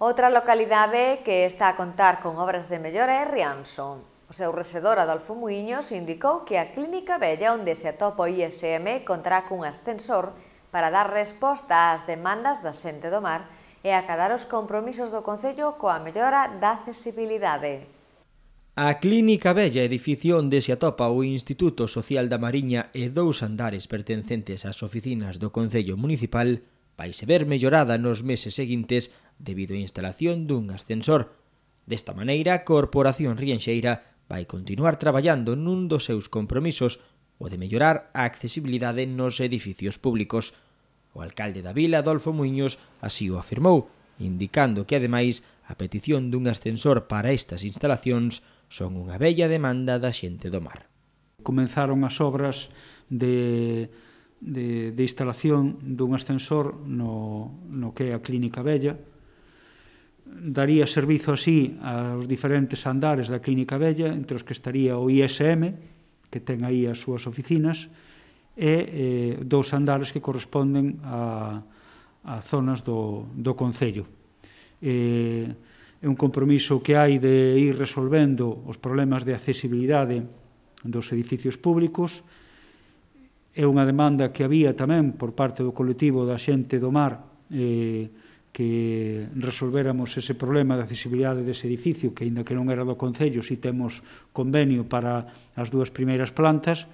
Outra localidade que está a contar con obras de mellora é Rianxo. O seu rexedor Adolfo Muiños indicou que a clínica vella onde se atopa o ISM contará cun ascensor para dar resposta ás demandas da xente do mar e acadar os compromisos do Concello coa mellora da accesibilidade. A Clínica Bella, edificio onde se atopa o Instituto Social da Mariña e dous andares pertencentes ás oficinas do Concello Municipal, vaise ver mellorada nos meses seguintes debido á instalación dun ascensor. Desta maneira, a Corporación Rienxeira vai continuar traballando nun dos seus compromisos o de mellorar a accesibilidade nos edificios públicos. O alcalde da vila, Adolfo Muñoz, así o afirmou, indicando que, ademais, a petición dun ascensor para estas instalacións son unha bella demanda da xente do mar. Comenzaron as obras de de, de instalación dun ascensor no, no que é a Clínica Bella. Daría servizo así aos diferentes andares da Clínica Bella, entre os que estaría o ISM, que ten aí as súas oficinas, e eh, dous andares que corresponden a, a zonas do, do Concello. Eh, é un compromiso que hai de ir resolvendo os problemas de accesibilidade dos edificios públicos, é unha demanda que había tamén por parte do colectivo da xente do mar eh, que resolveramos ese problema da de accesibilidade dese edificio, que aínda que non era do Concello, si temos convenio para as dúas primeiras plantas,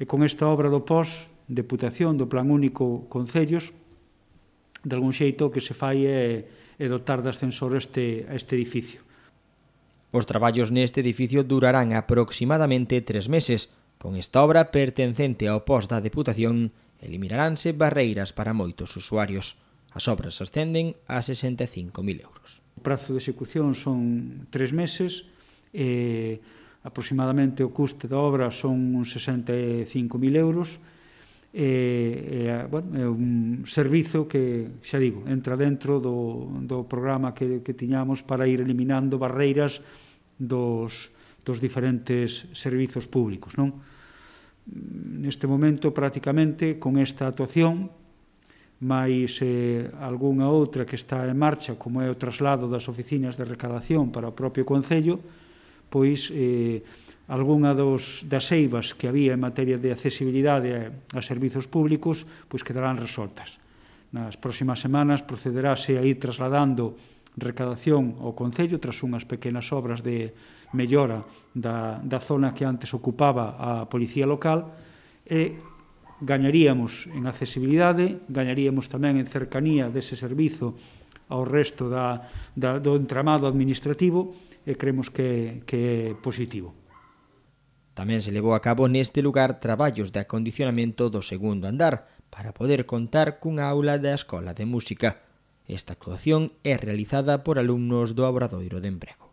e con esta obra do POS, Deputación do Plan Único Concellos, de algún xeito que se fai é, é dotar de ascensor este, este edificio. Os traballos neste edificio durarán aproximadamente tres meses, Con esta obra pertencente ao pós da Deputación, eliminaránse barreiras para moitos usuarios. As obras ascenden a 65.000 euros. O prazo de execución son tres meses, e aproximadamente o custe da obra son uns 65.000 euros, e, e, bueno, é un servizo que, xa digo, entra dentro do, do programa que, que tiñamos para ir eliminando barreiras dos, dos diferentes servizos públicos, non? Neste momento prácticamente con esta actuación máis eh, algunha outra que está en marcha, como é o traslado das oficinas de recadación para o propio Concello, pois eh, algunha dos, das eivas que había en materia de accesibilidade a, a servizos públicos pois quedarán resoltas. Nas próximas semanas procederáse a ir trasladando recadación ao Concello tras unhas pequenas obras de mellora da, da zona que antes ocupaba a Policía Local e gañaríamos en accesibilidade, gañaríamos tamén en cercanía dese servizo ao resto da, da, do entramado administrativo e creemos que, que é positivo. Tamén se levou a cabo neste lugar traballos de acondicionamento do segundo andar para poder contar cunha aula da Escola de Música. Esta actuación é realizada por alumnos do Obradoiro de Emprego.